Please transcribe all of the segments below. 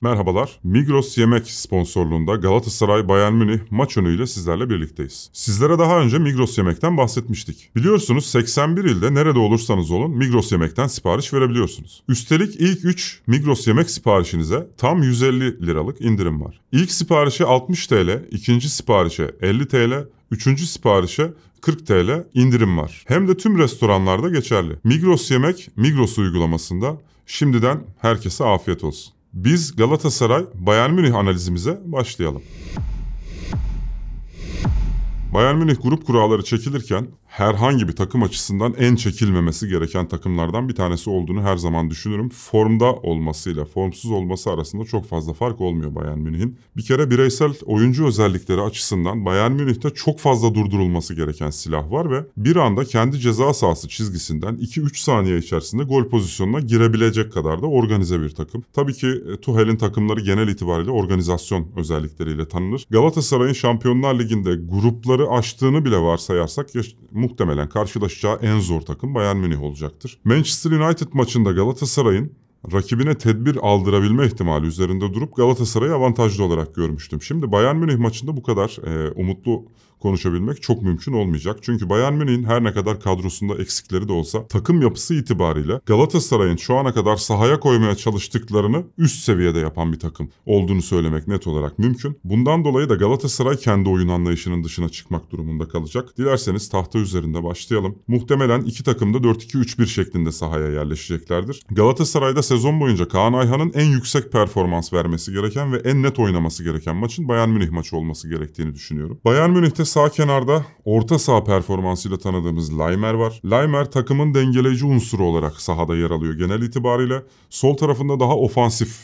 Merhabalar. Migros Yemek sponsorluğunda Galatasaray Bayern Münih maç önüyle sizlerle birlikteyiz. Sizlere daha önce Migros Yemek'ten bahsetmiştik. Biliyorsunuz 81 ilde nerede olursanız olun Migros Yemek'ten sipariş verebiliyorsunuz. Üstelik ilk 3 Migros Yemek siparişinize tam 150 liralık indirim var. İlk siparişe 60 TL, ikinci siparişe 50 TL, üçüncü siparişe 40 TL indirim var. Hem de tüm restoranlarda geçerli. Migros Yemek Migros uygulamasında. Şimdiden herkese afiyet olsun. Biz Galatasaray Bayern Münih analizimize başlayalım. Bayern Münih grup kuralları çekilirken herhangi bir takım açısından en çekilmemesi gereken takımlardan bir tanesi olduğunu her zaman düşünürüm. Formda olmasıyla formsuz olması arasında çok fazla fark olmuyor Bayern Münih'in. Bir kere bireysel oyuncu özellikleri açısından Bayern Münih'te çok fazla durdurulması gereken silah var ve bir anda kendi ceza sahası çizgisinden 2-3 saniye içerisinde gol pozisyonuna girebilecek kadar da organize bir takım. Tabii ki e, Tuhel'in takımları genel itibariyle organizasyon özellikleriyle tanınır. Galatasaray'ın Şampiyonlar Ligi'nde grupları aştığını bile varsayarsak muhtemelen karşılaşacağı en zor takım Bayern Münih olacaktır. Manchester United maçında Galatasaray'ın rakibine tedbir aldırabilme ihtimali üzerinde durup Galatasaray'ı avantajlı olarak görmüştüm. Şimdi Bayern Münih maçında bu kadar e, umutlu konuşabilmek çok mümkün olmayacak. Çünkü Bayern Münih'in her ne kadar kadrosunda eksikleri de olsa takım yapısı itibariyle Galatasaray'ın şu ana kadar sahaya koymaya çalıştıklarını üst seviyede yapan bir takım olduğunu söylemek net olarak mümkün. Bundan dolayı da Galatasaray kendi oyun anlayışının dışına çıkmak durumunda kalacak. Dilerseniz tahta üzerinde başlayalım. Muhtemelen iki takım da 4-2-3-1 şeklinde sahaya yerleşeceklerdir. Galatasaray'da sezon boyunca Kaan Ayhan'ın en yüksek performans vermesi gereken ve en net oynaması gereken maçın Bayern Münih maçı olması gerektiğini düşünüyorum. Bayern Münih'te sağ kenarda orta saha performansıyla tanıdığımız Laimer var. Laimer takımın dengeleyici unsuru olarak sahada yer alıyor genel itibariyle. Sol tarafında daha ofansif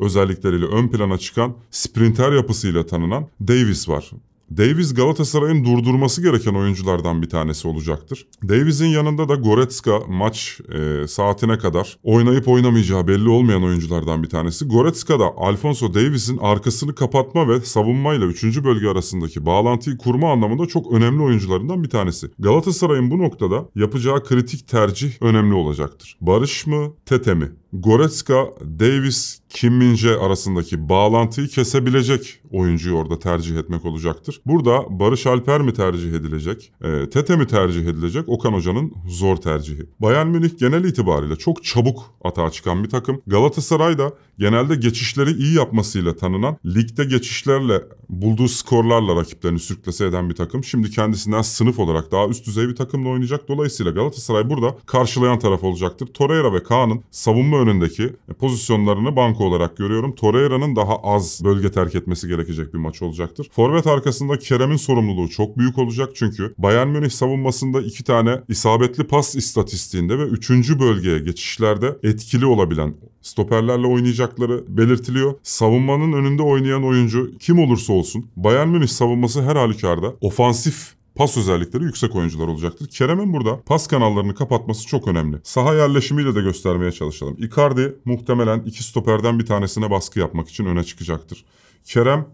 özellikleriyle ön plana çıkan sprinter yapısıyla tanınan Davis var. Davis Galatasaray'ın durdurması gereken oyunculardan bir tanesi olacaktır. Davis'in yanında da Goretzka maç e, saatine kadar oynayıp oynamayacağı belli olmayan oyunculardan bir tanesi. Goretzka da Alfonso Davis'in arkasını kapatma ve savunmayla 3. bölge arasındaki bağlantıyı kurma anlamında çok önemli oyuncularından bir tanesi. Galatasaray'ın bu noktada yapacağı kritik tercih önemli olacaktır. Barış mı, Tete mi? Goretzka, Davis. Kim Minje arasındaki bağlantıyı kesebilecek oyuncuyu orada tercih etmek olacaktır. Burada Barış Alper mi tercih edilecek? E, Tete mi tercih edilecek? Okan Hoca'nın zor tercihi. Bayern Münih genel itibariyle çok çabuk atağa çıkan bir takım. Galatasaray da genelde geçişleri iyi yapmasıyla tanınan, ligde geçişlerle bulduğu skorlarla rakiplerini sürklese eden bir takım. Şimdi kendisinden sınıf olarak daha üst düzey bir takımla oynayacak. Dolayısıyla Galatasaray burada karşılayan taraf olacaktır. Torreira ve Kaan'ın savunma önündeki pozisyonlarını banko olarak görüyorum. Torreira'nın daha az bölge terk etmesi gerekecek bir maç olacaktır. Forvet arkasında Kerem'in sorumluluğu çok büyük olacak çünkü Bayern Münih savunmasında iki tane isabetli pas istatistiğinde ve üçüncü bölgeye geçişlerde etkili olabilen stoperlerle oynayacakları belirtiliyor. Savunmanın önünde oynayan oyuncu kim olursa olsun Bayern Münih savunması her halükarda ofansif pas özellikleri yüksek oyuncular olacaktır. Kerem'in burada pas kanallarını kapatması çok önemli. Saha yerleşimiyle de göstermeye çalışalım. Icardi muhtemelen iki stoperden bir tanesine baskı yapmak için öne çıkacaktır. Kerem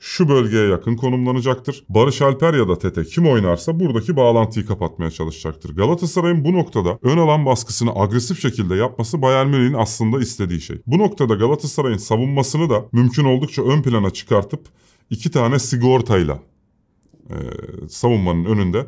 şu bölgeye yakın konumlanacaktır. Barış Alper ya da Tete kim oynarsa buradaki bağlantıyı kapatmaya çalışacaktır. Galatasaray'ın bu noktada ön alan baskısını agresif şekilde yapması Bayern Münih'in aslında istediği şey. Bu noktada Galatasaray'ın savunmasını da mümkün oldukça ön plana çıkartıp iki tane sigortayla e, savunmanın önünde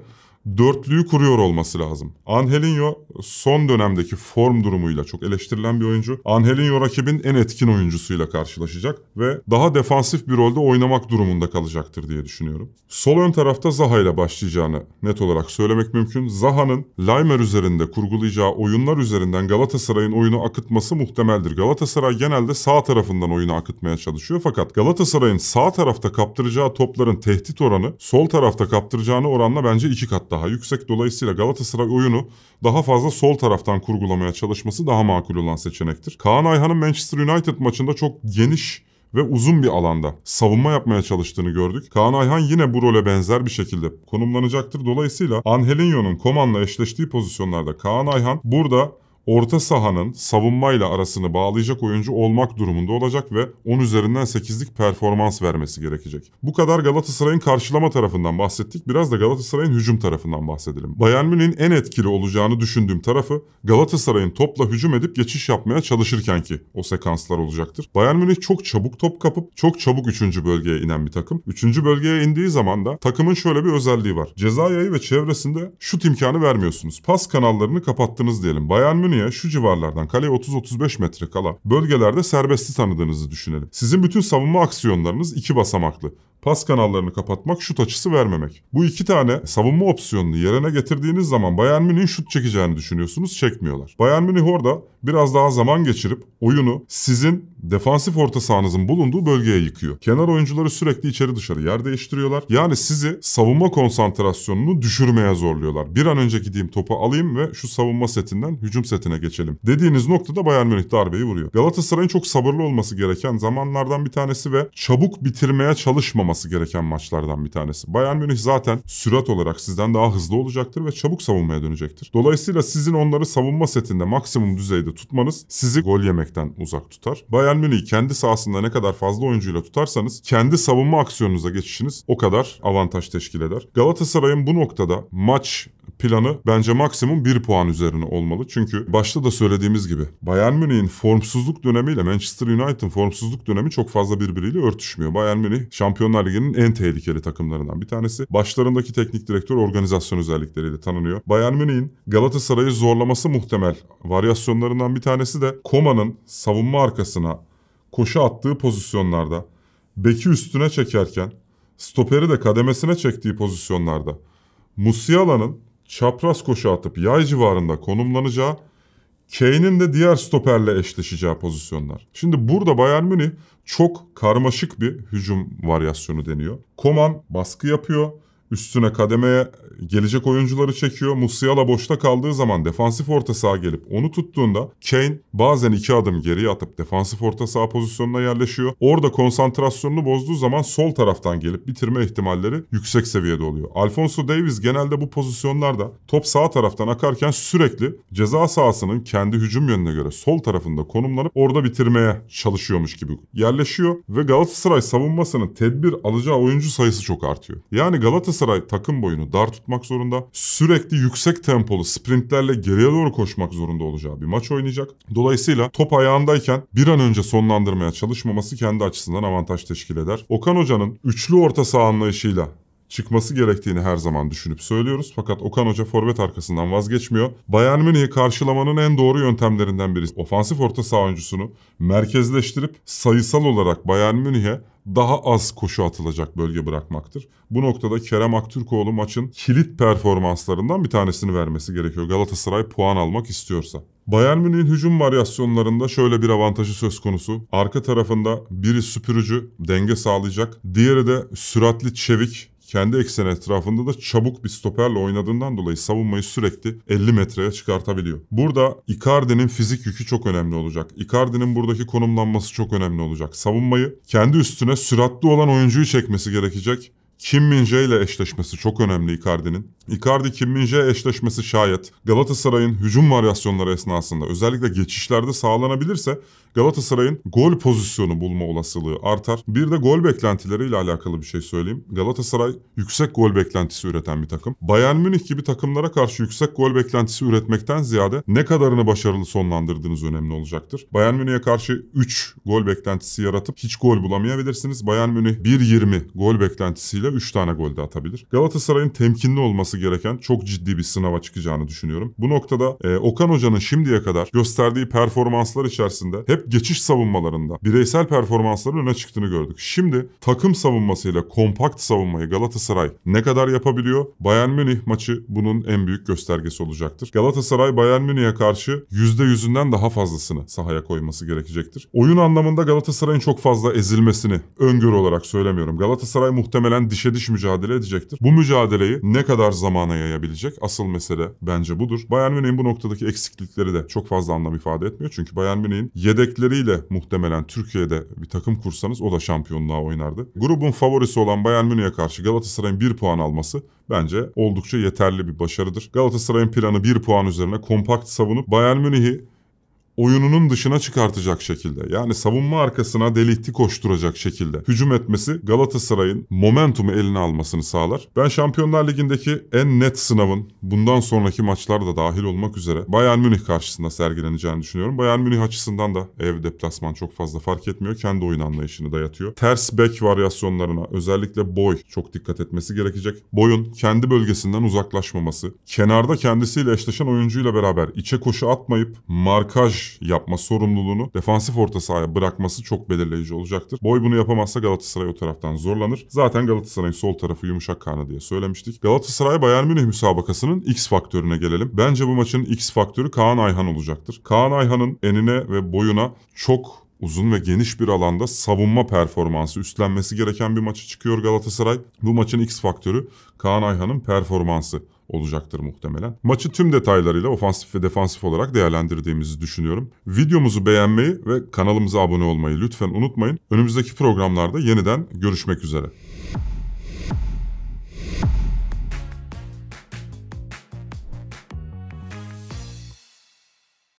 dörtlüyü kuruyor olması lazım. Angelinho son dönemdeki form durumuyla çok eleştirilen bir oyuncu. Angelinho rakibin en etkin oyuncusuyla karşılaşacak ve daha defansif bir rolde oynamak durumunda kalacaktır diye düşünüyorum. Sol ön tarafta Zaha ile başlayacağını net olarak söylemek mümkün. Zaha'nın Leimer üzerinde kurgulayacağı oyunlar üzerinden Galatasaray'ın oyunu akıtması muhtemeldir. Galatasaray genelde sağ tarafından oyunu akıtmaya çalışıyor fakat Galatasaray'ın sağ tarafta kaptıracağı topların tehdit oranı sol tarafta kaptıracağını oranla bence iki kat daha daha yüksek. Dolayısıyla Galatasaray oyunu daha fazla sol taraftan kurgulamaya çalışması daha makul olan seçenektir. Kaan Ayhan'ın Manchester United maçında çok geniş ve uzun bir alanda savunma yapmaya çalıştığını gördük. Kaan Ayhan yine bu role benzer bir şekilde konumlanacaktır. Dolayısıyla Angelinho'nun Koman'la eşleştiği pozisyonlarda Kaan Ayhan burada orta sahanın savunmayla arasını bağlayacak oyuncu olmak durumunda olacak ve 10 üzerinden 8'lik performans vermesi gerekecek. Bu kadar Galatasaray'ın karşılama tarafından bahsettik. Biraz da Galatasaray'ın hücum tarafından bahsedelim. Bayern Münih'in en etkili olacağını düşündüğüm tarafı Galatasaray'ın topla hücum edip geçiş yapmaya çalışırken ki o sekanslar olacaktır. Bayern Münih çok çabuk top kapıp çok çabuk 3. bölgeye inen bir takım. 3. bölgeye indiği zaman da takımın şöyle bir özelliği var. Cezayayı ve çevresinde şut imkanı vermiyorsunuz. Pas kanallarını kapattınız diyelim. Bayern Münih Konya'ya şu civarlardan kaleye 30-35 metre kala bölgelerde serbesti tanıdığınızı düşünelim. Sizin bütün savunma aksiyonlarınız iki basamaklı pas kanallarını kapatmak, şut açısı vermemek. Bu iki tane savunma opsiyonunu yerine getirdiğiniz zaman Bayern Münih'in şut çekeceğini düşünüyorsunuz, çekmiyorlar. Bayern Münih orada biraz daha zaman geçirip oyunu sizin defansif orta sahanızın bulunduğu bölgeye yıkıyor. Kenar oyuncuları sürekli içeri dışarı yer değiştiriyorlar. Yani sizi savunma konsantrasyonunu düşürmeye zorluyorlar. Bir an önce gideyim topu alayım ve şu savunma setinden hücum setine geçelim. Dediğiniz noktada Bayern Münih darbeyi vuruyor. Galatasaray'ın çok sabırlı olması gereken zamanlardan bir tanesi ve çabuk bitirmeye çalışmaması kazanması gereken maçlardan bir tanesi. Bayern Münih zaten sürat olarak sizden daha hızlı olacaktır ve çabuk savunmaya dönecektir. Dolayısıyla sizin onları savunma setinde maksimum düzeyde tutmanız sizi gol yemekten uzak tutar. Bayern Münih kendi sahasında ne kadar fazla oyuncuyla tutarsanız kendi savunma aksiyonunuza geçişiniz o kadar avantaj teşkil eder. Galatasaray'ın bu noktada maç planı bence maksimum 1 puan üzerine olmalı. Çünkü başta da söylediğimiz gibi Bayern Münih'in formsuzluk dönemiyle Manchester United'ın formsuzluk dönemi çok fazla birbiriyle örtüşmüyor. Bayern Münih Şampiyonlar Ligi'nin en tehlikeli takımlarından bir tanesi. Başlarındaki teknik direktör organizasyon özellikleriyle tanınıyor. Bayern Münih'in Galatasaray'ı zorlaması muhtemel varyasyonlarından bir tanesi de Koma'nın savunma arkasına koşu attığı pozisyonlarda beki üstüne çekerken stoperi de kademesine çektiği pozisyonlarda Musiala'nın çapraz koşu atıp yay civarında konumlanacağı Kane'in de diğer stoperle eşleşeceği pozisyonlar. Şimdi burada Bayern Münih çok karmaşık bir hücum varyasyonu deniyor. Koman baskı yapıyor üstüne kademeye gelecek oyuncuları çekiyor. Musiala boşta kaldığı zaman defansif orta saha gelip onu tuttuğunda Kane bazen iki adım geriye atıp defansif orta saha pozisyonuna yerleşiyor. Orada konsantrasyonunu bozduğu zaman sol taraftan gelip bitirme ihtimalleri yüksek seviyede oluyor. Alfonso Davies genelde bu pozisyonlarda top sağ taraftan akarken sürekli ceza sahasının kendi hücum yönüne göre sol tarafında konumlanıp orada bitirmeye çalışıyormuş gibi yerleşiyor ve Galatasaray savunmasının tedbir alacağı oyuncu sayısı çok artıyor. Yani Galatasaray Galatasaray takım boyunu dar tutmak zorunda. Sürekli yüksek tempolu sprintlerle geriye doğru koşmak zorunda olacağı bir maç oynayacak. Dolayısıyla top ayağındayken bir an önce sonlandırmaya çalışmaması kendi açısından avantaj teşkil eder. Okan Hoca'nın üçlü orta saha anlayışıyla çıkması gerektiğini her zaman düşünüp söylüyoruz. Fakat Okan Hoca forvet arkasından vazgeçmiyor. Bayern Münih'i karşılamanın en doğru yöntemlerinden birisi. Ofansif orta saha oyuncusunu merkezleştirip sayısal olarak Bayern Münih'e daha az koşu atılacak bölge bırakmaktır. Bu noktada Kerem Aktürkoğlu maçın kilit performanslarından bir tanesini vermesi gerekiyor. Galatasaray puan almak istiyorsa. Bayern Münih'in hücum varyasyonlarında şöyle bir avantajı söz konusu. Arka tarafında biri süpürücü, denge sağlayacak. Diğeri de süratli, çevik kendi ekseni etrafında da çabuk bir stoperle oynadığından dolayı savunmayı sürekli 50 metreye çıkartabiliyor. Burada Icardi'nin fizik yükü çok önemli olacak. Icardi'nin buradaki konumlanması çok önemli olacak. Savunmayı kendi üstüne süratli olan oyuncuyu çekmesi gerekecek. Kim Min ile eşleşmesi çok önemli Icardi'nin. Icardi Kimminje eşleşmesi şayet Galatasaray'ın hücum varyasyonları esnasında özellikle geçişlerde sağlanabilirse Galatasaray'ın gol pozisyonu bulma olasılığı artar. Bir de gol beklentileriyle alakalı bir şey söyleyeyim. Galatasaray yüksek gol beklentisi üreten bir takım. Bayern Münih gibi takımlara karşı yüksek gol beklentisi üretmekten ziyade ne kadarını başarılı sonlandırdığınız önemli olacaktır. Bayern Münih'e karşı 3 gol beklentisi yaratıp hiç gol bulamayabilirsiniz. Bayern Münih 1.20 gol beklentisiyle 3 tane gol de atabilir. Galatasaray'ın temkinli olması yapılması gereken çok ciddi bir sınava çıkacağını düşünüyorum. Bu noktada e, Okan Hoca'nın şimdiye kadar gösterdiği performanslar içerisinde hep geçiş savunmalarında bireysel performansların öne çıktığını gördük. Şimdi takım savunmasıyla kompakt savunmayı Galatasaray ne kadar yapabiliyor? Bayern Münih maçı bunun en büyük göstergesi olacaktır. Galatasaray Bayern Münih'e karşı %100'ünden daha fazlasını sahaya koyması gerekecektir. Oyun anlamında Galatasaray'ın çok fazla ezilmesini öngörü olarak söylemiyorum. Galatasaray muhtemelen dişe diş mücadele edecektir. Bu mücadeleyi ne kadar zamana yayabilecek. Asıl mesele bence budur. Bayern Münih'in bu noktadaki eksiklikleri de çok fazla anlam ifade etmiyor. Çünkü Bayern Münih'in yedekleriyle muhtemelen Türkiye'de bir takım kursanız o da şampiyonluğa oynardı. Grubun favorisi olan Bayern Münih'e karşı Galatasaray'ın 1 puan alması bence oldukça yeterli bir başarıdır. Galatasaray'ın planı 1 puan üzerine kompakt savunup Bayern Münih'i oyununun dışına çıkartacak şekilde yani savunma arkasına delikti koşturacak şekilde hücum etmesi Galatasaray'ın momentumu eline almasını sağlar. Ben Şampiyonlar Ligi'ndeki en net sınavın bundan sonraki maçlar da dahil olmak üzere Bayern Münih karşısında sergileneceğini düşünüyorum. Bayern Münih açısından da ev deplasman çok fazla fark etmiyor. Kendi oyun anlayışını dayatıyor. Ters bek varyasyonlarına özellikle boy çok dikkat etmesi gerekecek. Boyun kendi bölgesinden uzaklaşmaması, kenarda kendisiyle eşleşen oyuncuyla beraber içe koşu atmayıp markaj yapma sorumluluğunu defansif orta sahaya bırakması çok belirleyici olacaktır. Boy bunu yapamazsa Galatasaray o taraftan zorlanır. Zaten Galatasaray'ın sol tarafı yumuşak kanı diye söylemiştik. Galatasaray Bayern Münih müsabakasının X faktörüne gelelim. Bence bu maçın X faktörü Kaan Ayhan olacaktır. Kaan Ayhan'ın enine ve boyuna çok uzun ve geniş bir alanda savunma performansı üstlenmesi gereken bir maçı çıkıyor Galatasaray. Bu maçın X faktörü Kaan Ayhan'ın performansı olacaktır muhtemelen. Maçı tüm detaylarıyla ofansif ve defansif olarak değerlendirdiğimizi düşünüyorum. Videomuzu beğenmeyi ve kanalımıza abone olmayı lütfen unutmayın. Önümüzdeki programlarda yeniden görüşmek üzere.